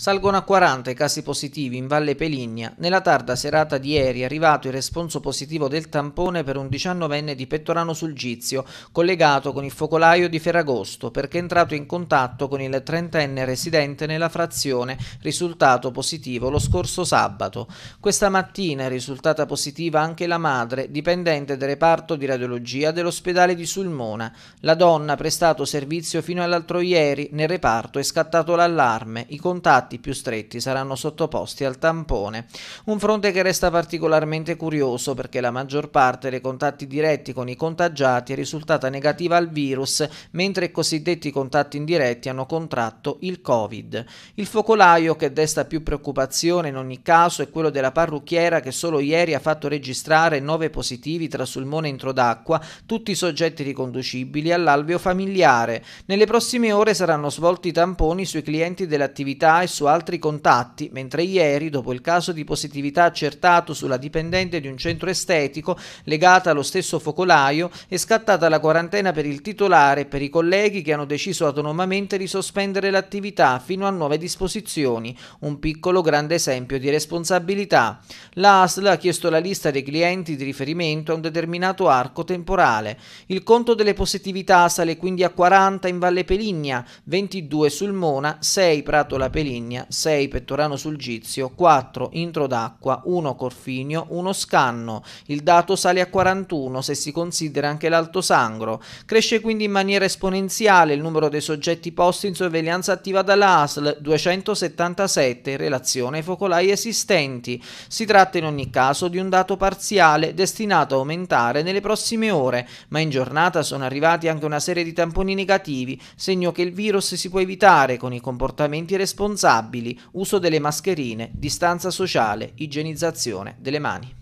Salgono a 40 i casi positivi in Valle Peligna. Nella tarda serata di ieri è arrivato il responso positivo del tampone per un 19enne di Pettorano sul Gizio, collegato con il focolaio di Ferragosto, perché è entrato in contatto con il 30enne residente nella frazione, risultato positivo lo scorso sabato. Questa mattina è risultata positiva anche la madre, dipendente del reparto di radiologia dell'ospedale di Sulmona. La donna ha prestato servizio fino all'altro ieri, nel reparto è scattato l'allarme, i contatti i più stretti saranno sottoposti al tampone. Un fronte che resta particolarmente curioso perché la maggior parte dei contatti diretti con i contagiati è risultata negativa al virus, mentre i cosiddetti contatti indiretti hanno contratto il Covid. Il focolaio che desta più preoccupazione in ogni caso è quello della parrucchiera che solo ieri ha fatto registrare 9 positivi tra sulmone e introdacqua, tutti soggetti riconducibili all'alveo familiare. Nelle prossime ore saranno svolti tamponi sui clienti dell'attività e su altri contatti, mentre ieri, dopo il caso di positività accertato sulla dipendente di un centro estetico legata allo stesso focolaio, è scattata la quarantena per il titolare e per i colleghi che hanno deciso autonomamente di sospendere l'attività fino a nuove disposizioni, un piccolo grande esempio di responsabilità. L'ASL ha chiesto la lista dei clienti di riferimento a un determinato arco temporale. Il conto delle positività sale quindi a 40 in Valle Peligna, 22 sul Mona, 6 Prato La Peligna, Sardegna, 6 Pettorano sul Gizio, 4 Intro d'Acqua, 1 Corfinio, 1 Scanno. Il dato sale a 41 se si considera anche l'Alto Sangro. Cresce quindi in maniera esponenziale il numero dei soggetti posti in sorveglianza attiva dalla ASL, 277 in relazione ai focolai esistenti. Si tratta in ogni caso di un dato parziale destinato a aumentare nelle prossime ore, ma in giornata sono arrivati anche una serie di tamponi negativi, segno che il virus si può evitare con i comportamenti responsabili stabili, uso delle mascherine, distanza sociale, igienizzazione delle mani.